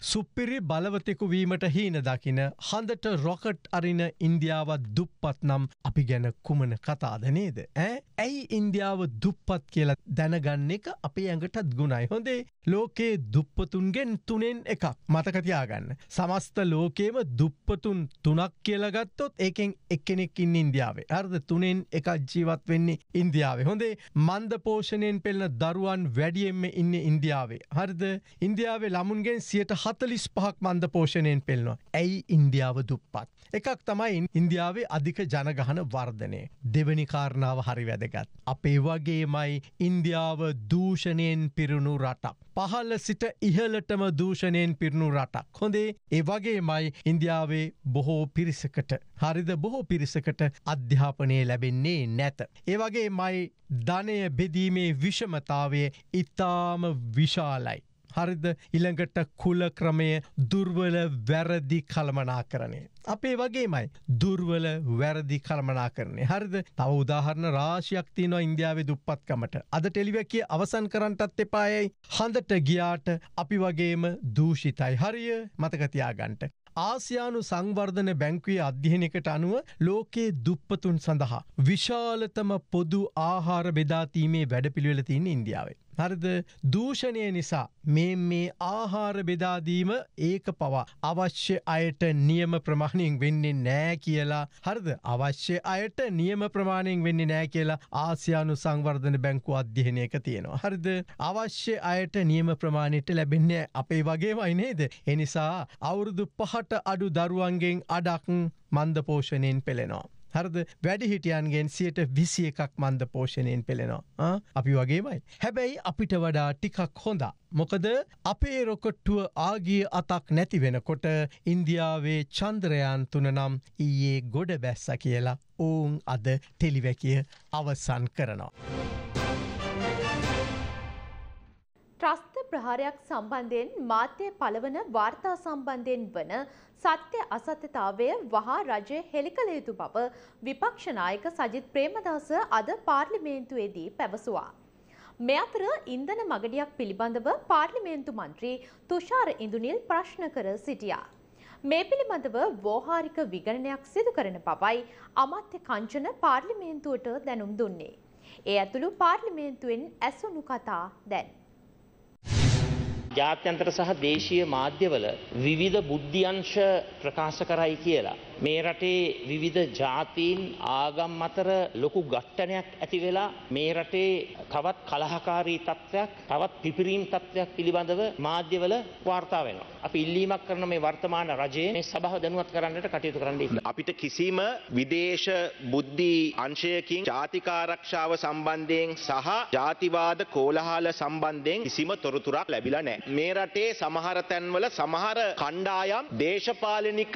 සුපිරි බලවතෙකු වීමට හීන දකින හඳට රොකට් අරින ඉන්දියාවත් දුප්පත් නම් අපි ගැන කුමන කතාද නේද. ඇ ඇයි ඉන්දියාව දුප්පත් කියලා දැනගන්න එක අපේ ඇඟටත් ගුණයි හොඳේ ලෝකයේ දුප්පතුන්ගෙන් තුනෙන් එකක් මතකතියාගන්න. සමස්ත ලෝකේම දුප්පතුන් තුනක් කියලගත්තොත් ඒකෙන් එක්කෙනෙක් ඉන්න ඉන්දියාවේ අර්ද තුනෙන් එකක් ජීවත් වෙන්නේ ඉන්දියාවේ හොඳේ මන්ද පෝෂණයෙන් පෙළ කරන දරුවන් වැඩියෙන්ම ඉන්න ඉන්දියාවේ. හරිද ඉන්දියාවේ ළමුන්ගෙන් සියට හතලිස් පහක් මන්ද පෝෂණයෙන් පෙල්නවා. ඇයි ඉන්දියාව දුප්පත්. එකක් තමයි ඉන්දියාවේ අධික ජනගහන වර්ධනය. දෙවැනි කාරණාව හරි වැදගත්. අපේ වගේමයි ඉන්දියාව දූෂණයෙන් පිරුණු රටක්. පහල්ල සිට ඉහලටම දූෂණයෙන් පිරුණු රටක්. හොඳේ ඒ වගේමයි ඉන්දියාවේ බොහෝ පිරිසකට හරිද බොහෝ පිරිසකට අධ්‍යාපනය ලැබෙන්නේ නැත. ඒවගේ මයි ධනය බෙදීමේ විෂමතාවය ඉතාම විශාලයි. හරිද ඉළඟට කුල ක්‍රමය දුර්වල වැරදි කළමනා කරනේ. අපේ වගේමයි දුර්වල වැරදි කළමනා කරනේ හරිද තව උදාහරණ රාශයක් තියෙනවා ඉන්දියාවේ දුප්පත්කමට අද ටෙලිවැකිය අවසන් කරන්නටත් එපායයි හඳට ගියාට අපි වගේම දූෂිතයි හරිය මතක තියාගන්නට ආසියානු සංවර්ධන බැංකවේ අධ්‍යනකට අනුව ලෝකයේ දුප්පතුන් සඳහා විශාලතම පොදු ආහාර බෙදාතීමේ වැඩපිළිවෙලතින් ඉන්දියාවේ. හරිද දූෂණය නිසා මේ මේ ආහාර බෙදාදීම ඒක පවා අවශ්‍ය අයට නියම ප්‍රමාණයෙන් වෙන්නේ නෑ කියලා හරිද අවශ්‍ය අයට නියම ප්‍රමාණයෙන් වෙන්නේ නෑ කියලා ආසියානු සංවර්ධන බැංකු අධ්‍යයනයක තියෙනවා හරිද අවශ්‍ය අයට නියම ප්‍රමාණයට ලැබෙන්නේ අපේ වගේ වයිනේද එනිසා අවුරුදු පහට අඩු දරුවන්ගෙන් අඩක් මන්දපෝෂණයෙන් පෙළෙනවා හරද වැඩිහිටියන්ගෙන් සියට විසි එකක් මන්ද පෝෂණයෙන් පෙළෙනවා අපි වගේමයි. හැබැයි අපිට වඩා ටිකක් හොඳ. මොකද අපේ රොකොට්ටුව ආගිය අතක් නැති වෙනකොට ඉන්දියාවේ චන්ද්‍රයන් තුන නම් ඊයේ ගොඩ බැස්ස කියලා ඔවුන් අද ටෙලිවැකිය අවසන් කරනවා. ත්‍රස්ත ප්‍රහාරයක් සම්බන්ධයෙන් මාධ්‍ය පළවන වාර්තා සම්බන්ධයෙන් වන සත්‍ය අසත්‍යතාවය වහා රජය හෙළිකළ යුතු බව විපක්ෂ නායක සජිත් ප්‍රේමදාස අද පාර්ලිමේන්තුවේදී පැවසුවා. මේ අතර ඉන්ධන මගඩියක් පිළිබඳව පාර්ලිමේන්තු මන්ත්‍රී තුෂාර ඉඳුනිල් ප්‍රශ්න කර සිටියා. මේ පිළිබඳව වෝහාරික විගණනයක් සිදු කරන පවයි අමාත්‍ය කංචන පාර්ලිමේන්තුවට දැනුම් දුන්නේ. ඒ ඇතුළු පාර්ලිමේන්තුවෙන් ඇසුණු කතා දැන්. ජාත්‍යන්තර සහ දේශීය මාධ්‍යවල විවිධ බුද්ධ්‍යංශ ප්‍රකාශ කරයි කියලා. මේ රටේ විවිධ ජාතීන් ආගම් අතර ලොකු ඝට්ටනයක් ඇති වෙලා මේ රටේ තවත් කලහකාරී තත්ත්වයක් තවත් පිපිරීම් තත්ත්වයක් පිළිබඳව මාධ්‍යවල වාර්තා වෙනවා. අපි ඉල්ලීමක් කරන මේ වර්තමාන රජයේ මේ සභාව දැනුවත් කරන්නට කටයුතු කරන්න අපිට කිසිම විදේශ බුද්ධි අංශයකින් ජාතික ආරක්ෂාව සම්බන්ධයෙන් සහ ජාතිවාද කෝලහල සම්බන්ධයෙන් කිසිම තොරතුරක් ලැබිලා නැහැ. මේ රටේ සමහර තැන්වල සමහර කණ්ඩායම් දේශපාලනික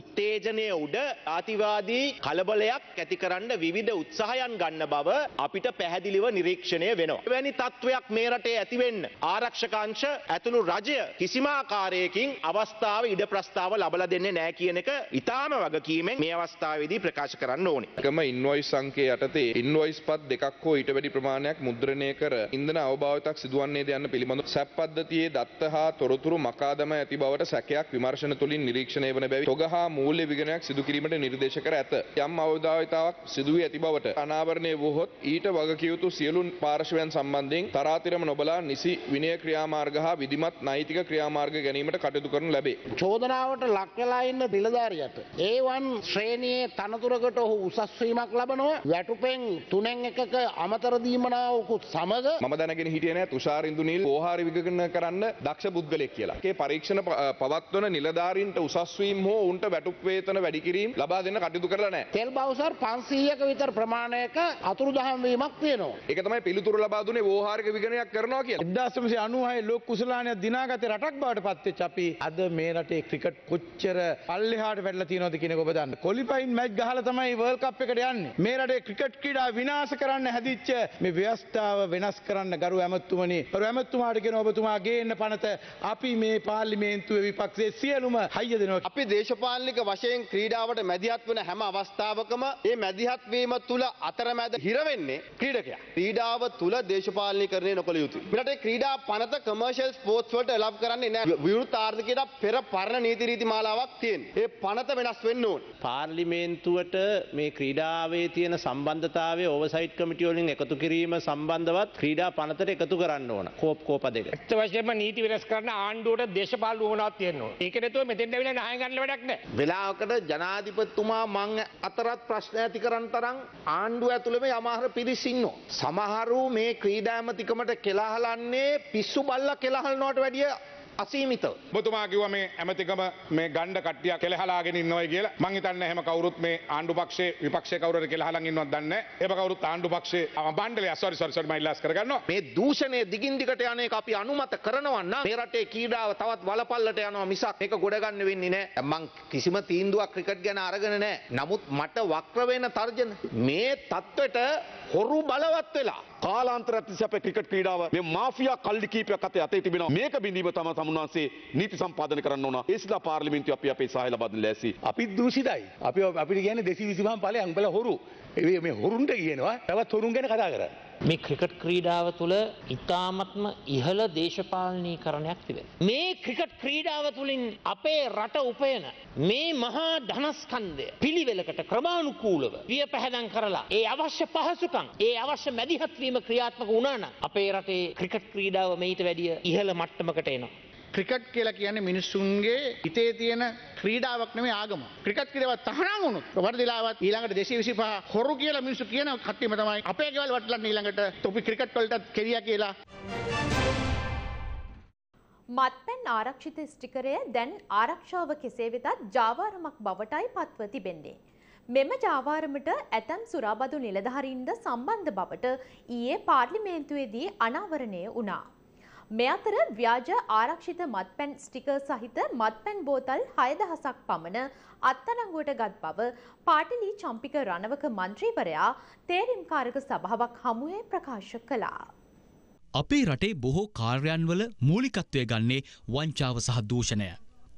උත්තේජන තීරණය උඩ ආතිවාදී කලබලයක් ඇතිකරන්න විවිධ උත්සාහයන් ගන්න බව අපිට පැහැදිලිව නිරීක්ෂණය වෙනවා. වැනි තත්ත්වයක් මේ රටේ ඇතිවෙන්න ආරක්ෂකංශ ඇතුළු රජය කිසිමාකාරයකින් අවස්ථාව ඉඩ ප්‍රස්ථාව ලබල දෙන්නේ නෑ කියන එක ඉතාම වගකීමෙන් මේ අවස්ථාවේදී ප්‍රකාශ කරන්න ඕනි. එකම ඉන්වොයිස් සංකේ යටතේ ඉන්වොයිස් පත් දෙකක් හෝ ඊට වැඩි ප්‍රමාණයක් මුද්‍රණය කර ඉන්ධන අවභාවිතක් සිදුවන්නේද යන්න පිළිබඳ සැප් පද්ධතියේ දත්ත හා තොරතුරු මකා දම ඇති බවට සැකයක් විමර්ශන තුලින් නිරීක්ෂණය වන බැවින් තොග හා මූල්‍ය විගණන ආයෝජනයක් සිදුකිරීමට නිර්දේශ කර ඇත. යම් අවධාවිතාවක් සිදුවී ඇති බවට අනාවරණය වූහොත් ඊට වගකියයුතු සියලුන් පාර්ශවයන් සම්බන්ධයෙන් තරාතිරම නොබලා නිසි විනය ක්‍රියාමාර්ග හා විදිමත් නෛතික ක්‍රියාමාර්ග ගැනීමට කටයුතු කරනු ලැබේ. චෝදනාවට ලක්වෙලා ඉන්න පිළධාරියට. ඒවන් ශ්‍රේණයේ තනතුරකට ඔහු උසස්වීමක් ලබනවා වැටුපෙන් තුනෙන් එකක අමතරදීමනාවකුත් සමඟ මම දැනගෙන හිටියන තුෂාරින්දුනිල් හාරි විගන කරන්න දක්ෂ පුද්ගලෙක් කියලාගේ පරීක්ෂණ පවත්වන නිලධාරීන්ට උසස්වීම් හෝ උන්ට වැටුප්වේත ආයතන වැඩි කිරීම ලබා දෙන්න කටයුතු කරලා නැහැ. තෙල් බවුසර් 500ක විතර ප්‍රමාණයක අතුරුදහන් වීමක් තියෙනවා. ඒක තමයි පිළිතුරු ලබා දුන්නේ වෝහාරික විගණනයක් කරනවා කියලා. 1996 ලෝක කුසලානය දිනාගත රටක් බවට පත් වෙච්ච අපි අද මේ රටේ ක්‍රිකට් කොච්චර පල්ලෙහාට වැටලා තියෙනවද කියන එක ඔබ දන්න. කොලිෆයින් මැච් ගහලා තමයි වර්ල්ඩ් කප් එකට යන්නේ. මේ රටේ ක්‍රිකට් ක්‍රීඩාව විනාශ කරන්න හැදිච්ච මේ ව්‍යවස්ථාව වෙනස් කරන්න ගරු ඇමතුමනි. ගරු ඇමතුමාට කියන ඔබතුමා ගේන්න පනත අපි මේ පාර්ලිමේන්තුවේ විපක්ෂයේ සියලුම හයිය දෙනවා. අපි දේශපාලනික වශයෙන් වශයෙන් ක්‍රීඩාවට මැදිහත් වන හැම අවස්ථාවකම ඒ මැදිහත් වීම තුළ අතරමැද හිර වෙන්නේ ක්‍රීඩකයා. ක්‍රීඩාව තුළ දේශපාලනීකරණය නොකළ යුතුයි. මෙරටේ ක්‍රීඩා පනත කමර්ෂියල් ස්පෝර්ට්ස් වලට එලව් කරන්නේ නැහැ. විවෘත ආර්ථිකයට පෙර පරණ නීති රීති මාලාවක් තියෙනවා. ඒ පනත වෙනස් වෙන්න ඕන. පාර්ලිමේන්තුවට මේ ක්‍රීඩාවේ තියෙන සම්බන්ධතාවය ඕවසයිට් කමිටිය වලින් එකතු කිරීම සම්බන්ධවත් ක්‍රීඩා පනතට එකතු කරන්න ඕන. කෝප් කෝප දෙක. ඇත්ත වශයෙන්ම නීති වෙනස් කරන ආණ්ඩුවට දේශපාලන උවමනාවක් තියෙනවා. ඒක නැතුව මෙතෙන් ඇවිල්ලා ණය ගන්න වැඩක් නැහැ. වෙලාවකට එතකොට ජනාධිපතිතුමා මං අතරත් ප්‍රශ්න ඇති කරන්න තරම් ආණ්ඩුව ඇතුළේම යමහර පිරිස් ඉන්නවා. සමහරු මේ ක්‍රීඩා ඇමතිකමට කෙලහලන්නේ පිස්සු බල්ලා කෙලහලනවට වැඩිය අසීමිතව. බතුමා කිව්ව මේ ඇමතිකම මේ ගණ්ඩ කට්ටිය කෙලහලාගෙන ඉන්නවයි කියලා. මං හිතන්නේ එහෙම කවුරුත් මේ ආණ්ඩු පක්ෂේ විපක්ෂේ කවුරුහරි කෙලහලන් ඉන්නවද දන්නේ නැහැ. ඒක කවුරුත් ආණ්ඩු පක්ෂේ මණ්ඩලය sorry sorry sorry මම ඉල්ලාස් කරගන්නවා. මේ දූෂණය දිගින් දිගට යන එක අපි අනුමත කරනවා නම් මේ රටේ කීඩාව තවත් වලපල්ලට යනවා මිසක් ඒක ගොඩ ගන්න වෙන්නේ නැහැ. මං කිසිම තීන්දුවක් ක්‍රිකට් ගැන අරගෙන නැහැ. නමුත් මට වක්‍ර වෙන තර්ජන මේ தත්වෙට හොරු බලවත් වෙලා කාලාන්තර ඇතිසැප ක්‍රිකට් ක්‍රීඩාව මේ මාෆියා කල්ලි කීපයක් අතේ අතේ තිබෙනවා. මේක බිඳීම තමයි සමුන්වහන්සේ නීති සම්පාදනය කරන්න ඕන. ඒ සඳහා පාර්ලිමේන්තුව අපි අපේ සහාය ලබා දෙන්න ලෑසි. අපි දූෂිතයි. අපි අපිට කියන්නේ 225 ඵලයන් බල හොරු. මේ හොරුන්ට කියනවා. තවත් හොරුන් ගැන කතා කරන්නේ. මේ ක්‍රිකට් ක්‍රීඩාව තුළ ඉතාමත්ම ඉහළ දේශපාලනීකරණයක් තිබේ. මේ ක්‍රිකට් ක්‍රීඩාව තුළින් අපේ රට උපයන මේ මහා ධනස්කන්දය පිළිවෙලකට ක්‍රමාණුකූලව විය පැහැදන් කරලා ඒ අවශ්‍ය පහසුකම් ඒ අවශ්‍ය මැදිහත්වීම ක්‍රියාත්මක වුණාන අපේ රටේ ක්‍රිකට් ක්‍රීඩාව මෙහිට වැඩිය ඉහළ මට්ටමකට එනවා. ක්‍රිකට් කියලා කියන්නේ මිනිස්සුන්ගේ හිතේ තියෙන ක්‍රීඩාවක් නෙමෙයි ආගම. ක්‍රිකට් කියලා තහනම් වුණොත් වර්ධිලාවත් ඊළඟට 225 හොරු කියලා මිනිස්සු කියන කට්ටියම තමයි අපේ ගෙවල් වටලන්නේ ඊළඟට තොපි ක්‍රිකට් වලටත් කෙලියා කියලා. මත්පැන් ආරක්ෂිත ස්ටිකරය දැන් ආරක්ෂාව කෙසේ වෙතත් ජාවාරමක් බවටයි පත්ව තිබෙන්නේ. මෙම ජාවාරමට ඇතැම් සුරාබදු නිලධහරින්ද සම්බන්ධ බවට ඊයේ පාර්ලිමේන්තුවේදී අනාවරණය වුණා. මේ අතර ව්‍යාජ ආරක්ෂිත මත්පැන් ස්ටිකර් සහිත මත්පැන් බෝතල් 6000ක් පමණ අත්අඩංගුවට ගත් බව පාටිලි චම්පික රණවක මන්ත්‍රීවරයා තේරීම්කාරක සභාවක් හමුවේ ප්‍රකාශ කළා. අපේ රටේ බොහෝ කාර්යන්වල මූලිකත්වය ගන්නේ වංචාව සහ දූෂණය.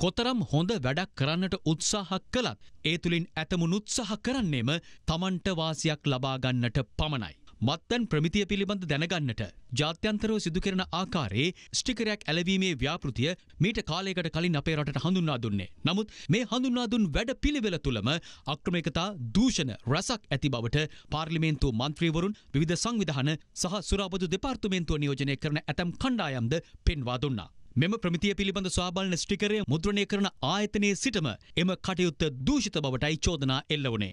කොතරම් හොඳ වැඩක් කරන්නට උත්සාහක් කළත් ඒ තුළින් ඇතමුණුත්සාහ කරන්නේම තමන්ට වාසියක් ලබාගන්නට පමණයි. මත්තැන් ප්‍රමිතිය පිළිබඳ දැනගන්නට ජාත්‍යන්තරව සිදුකරන ආකාරයේ ස්ටිකරයක් ඇලවීමේ ව්‍යාපෘතිය මීට කාලයකට කලින් අපේ රට හඳුන්වා දුන්නේ. නමුත් මේ හඳුන්වා දුන් වැඩ පිළිවෙල තුළම අක්‍රමිකතා දූෂණ රැසක් ඇති බවට පාර්ලිමේන්තු මන්ත්‍රීවරුන් විවිධ සංවිධාන සහ සුරාබදු දෙපාර්තමේන්තුව නියෝජනය කරන ඇතැම් කණ්ඩායම්ද පෙන්වා දුන්නා. මෙම ප්‍රමිතිය පිළිබඳ ස්වාබලන ස්ටිකරය මුද්‍රණය කරන ආයතනයේ සිටම එම කටයුත්ත දූෂිත බවටයි චෝදනා එල්ලවනේ.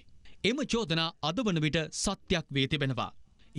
එම චෝදනා අද වන විට සත්‍යයක් වී තිබෙනවා.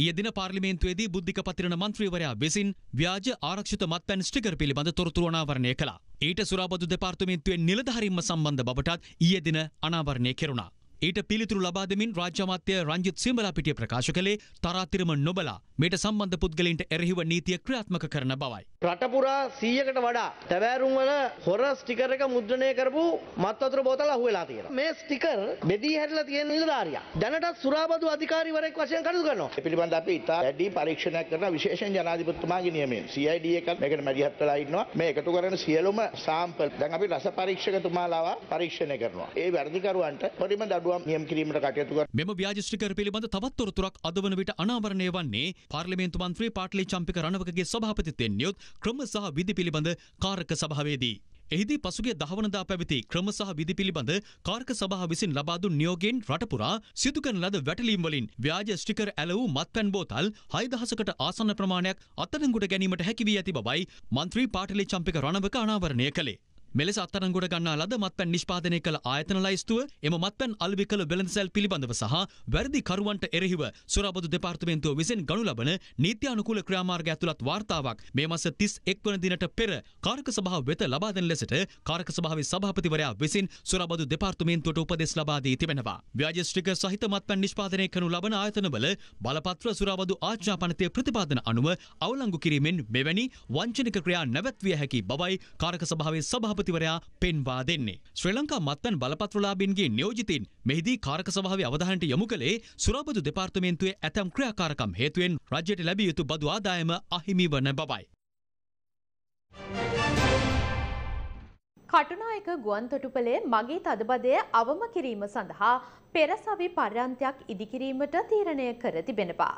ඊයදින පාර්ලිමේන්තුවේදී බුද්ධික පතිරණ මන්ත්‍රීවරයා විසින් ව්‍යාජ ආරක්ෂිත මත්පැන් ස්ටිකර් පිළිබඳ තොරතුරු අනාවරණය කළා. ඊට සුරාබදු දෙපාර්තමේන්තුවේ නිලධාරීන්ව සම්බන්ධ බවටත් ඊයදින අනාවරණය කෙරුණා. ඊට පිළිතුරු ලබා දෙමින් රාජ්‍ය අමාත්‍ය රංජිත් සිඹලා පිටිය ප්‍රකාශ කළේ තරාතිරම නොබලා මේට සම්බන්ධ පුද්ගලයින්ට එරෙහිව නීතිය ක්‍රියාත්මක කරන බවයි. රටපුරා සීයකට වඩා තැවෑරුම් වල හොර ස්ටිකර එක මුද්‍රණය කරපු මත් අතුර බෝතල් අහුවෙලා තියෙනවා. මේ ස්ටිකර් බෙදී හැරිලා තියෙන නිලධාරියා. දැනටත් සුරාබදු අධිකාරීවරයෙක් වශයෙන් කටයුතු කරනවා. මේ පිළිබඳ අපි ඉතා වැඩි පරීක්ෂණයක් කරන විශේෂයෙන් ජනාධිපතිතුමාගේ නියමයෙන් CID එකක් මේකට මැදිහත් වෙලා ඉන්නවා. මේ එකතු කරන සියලුම සාම්පල් දැන් අපි රස පරීක්ෂකතුමාලාව පරීක්ෂණය කරනවා. ඒ වැඩිකරුවන්ට පරිම දඩුවම් නියම කිරීමට කටයුතු කරනවා. මෙම ව්‍යාජ ස්ටිකර් පිළිබඳ තවත් තොරතුරක් අද වන විට අනාවරණය වන්නේ පාර්ලිමේන්තු මන්ත්‍රී පාට්ලි චම්පික රණවකගේ සභාපතිත්වයෙන් යුත් ක්‍රම සහ විදි පිළිබඳ කාරක සභාවේදී. එහිදී පසුගේ දහවනදා පැවති ක්‍රම සහ විදි පිළිබඳ කාර්ක සභා විසින් ලබාදුන් නියෝගෙන් රටපුරා සිදුකන ලද වැටලීම් වලින් ව්‍යාජ ස්ටිකර් ඇලවූ මත්පැන් බෝතල් හයදහසකට ආසන්න ප්‍රමාණයක් අත්අඩංගුවට ගැනීමට හැකිවී ඇති බවයි මන්ත්‍රී පාටලි චම්පික රණවක අනාවරණය කළේ. මෙලෙස අත්තරංගොඩ ගන්නා ලද මත්පැන් නිෂ්පාදනය කළ ආයතන ලයිස්තුව එම මත්පැන් අලෙවි කළ වෙළඳසැල් පිළිබඳව සහ වැරදි කරුවන්ට එරෙහිව සුරබදු දෙපාර්තමේන්තුව විසින් ගනු ලබන නීත්‍යානුකූල ක්‍රියාමාර්ග ඇතුළත් වාර්තාවක් මේ මාස 31 වන දිනට පෙර කාර්ක සභාව වෙත ලබා දෙන ලෙසට කාර්ක සභාවේ සභාපතිවරයා විසින් සුරබදු දෙපාර්තමේන්තුවට උපදෙස් ලබා දී තිබෙනවා. ව්‍යාජස්ත්‍රික සහිත මත්පැන් නිෂ්පාදනය කරනු ලබන ආයතනවල බලපත්‍ර සුරබදු ආඥාපනතය ප්‍රතිපාදන අනුව අවලංගු කිරීමෙන් මෙවැනි වංචනික ක්‍රියා නැවැත්විය හැකි බවයි කාර්ක සභාවේ සභාපති අගමැතිවරයා පෙන්වා දෙන්නේ. ශ්‍රී ලංකා මත්තන් බලපත්‍රලාභීන්ගේ නියෝජිතින් මෙහිදී කාරක සභාවේ අවධානයට යොමු කළේ සුරාබදු දෙපාර්තමේන්තුවේ ඇතම් ක්‍රියාකාරකම් හේතුවෙන් රජයට ලැබිය යුතු බදු ආදායම අහිමි වන බවයි. කටුනායක ගුවන්තොටුපලේ මගේ තදබදය අවම කිරීම සඳහා පෙරසවි පර්යන්තයක් ඉදිකිරීමට තීරණය කර තිබෙනවා.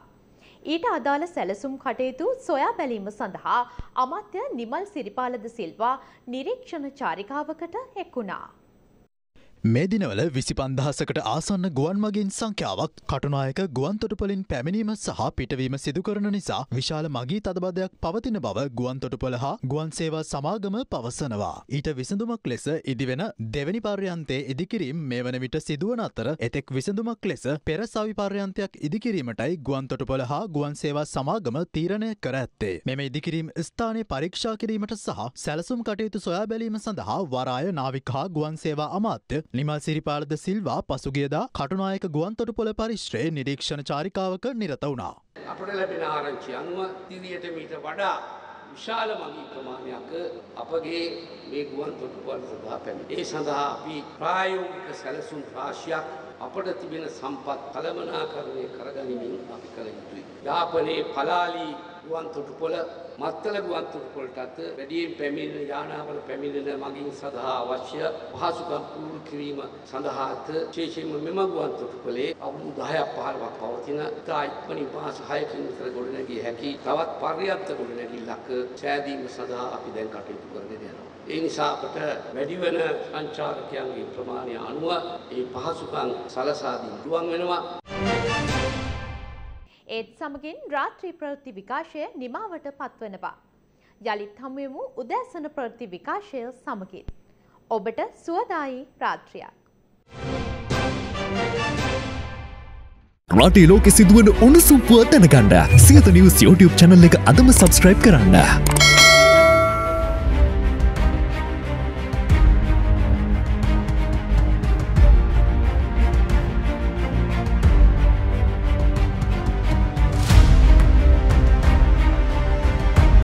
ඊට අදාළ සැලසුම් කටයුතු සොයා බැලීම සඳහා අමාත්‍ය නිමල් සිරිපාලද සිල්වා නිරීක්ෂණ චාරිකාවකට එක් වුණා. මේ දිනවල විසි පන්දහසකට ආසන්න ගුවන් මගින් සංඛ්‍යාවක් කටුනායක ගුවන්තොටුපලින් පැමිණීම සහ පිටවීම සිදුකරන නිසා විශාල මගී තදබදයක් පවතින බව ගුවන්තොටුපල හා ගුවන් සේවා සමාගම පවසනවා. ඊට විසඳුමක් ලෙස ඉදිවෙන දෙවැනි පර්යන්තයේ ඉදිකිරීම් මේ වන විට සිදුවන අතර එතෙක් විසඳුමක් ලෙස පෙර සවිපර්යන්තයක් ඉදිකිරීමටයි ගුවන්තොටුපල හා ගුවන් සේවා සමාගම තීරණය කර ඇත්තේ. මෙම ඉදිකිරීම් ස්ථානය පරීක්ෂා කිරීමට සහ සැලසුම් කටයුතු සොයා බැලීම සඳහා වරාය නාවික හා ගුවන් සේවා අමාත්‍ය නිමල් සිරිපාලද සිල්වා පසුගියදා කටුනායක ගුවන්තොටුපොළ පරිශ්‍රයේ නිරීක්ෂණ චාරිකාවක නිරත වුණා. අපට ලැබෙන ආරංචි අනුව දිවියට මීට වඩා විශාල මගී ප්‍රමාණයක් අපගේ මේ ගුවන්තොටුපොළ සඳහා පැමිණේ. ඒ සඳහා අපි ප්‍රායෝගික සැලසුම් රාශියක් අපට තිබෙන සම්පත් කළමනාකරණය කරගනිමින් අපි කළ යුතුයි. යාපනයේ පලාලී ගුවන් තොටුපොළ මත්තල ගුවන් තොටුපොළටත් වැඩියෙන් පැමිණෙන යානාවල පැමිණෙන මගින් සඳහා අවශ්‍ය පහසුකම් පුරුදු කිරීම සඳහාත් විශේෂයෙන්ම මෙම ගුවන් තොටුපළේ අවුරුදු 10ක් 15ක් පවතින ඉතා ඉක්මනින් මාස 6කින් විතර ගොඩනැගිය හැකි තවත් පර්යාප්ත ගොඩනැගිල්ලක් සෑදීම සඳහා අපි දැන් කටයුතු කරගෙන යනවා. ඒ නිසා අපට වැඩි වෙන සංචාරකයන්ගේ ප්‍රමාණය අනුව ඒ පහසුකම් සලසා දෙන්න පුළුවන් වෙනවා. ඒත් සමගින් රාත්‍රී ප්‍රවෘත්ති විකාශය නිමාවට පත්වනවා. යළිත් හමුවෙමු උදෑසන ප්‍රවෘත්ති විකාශය සමගින්. ඔබට සුවදායි රාත්‍රියක්. රටේ ලෝකෙ සිදුවන උණුසුම්පුව දැනගන්න සියත නිවස් YouTube channel එක අදම subscribe කරන්න.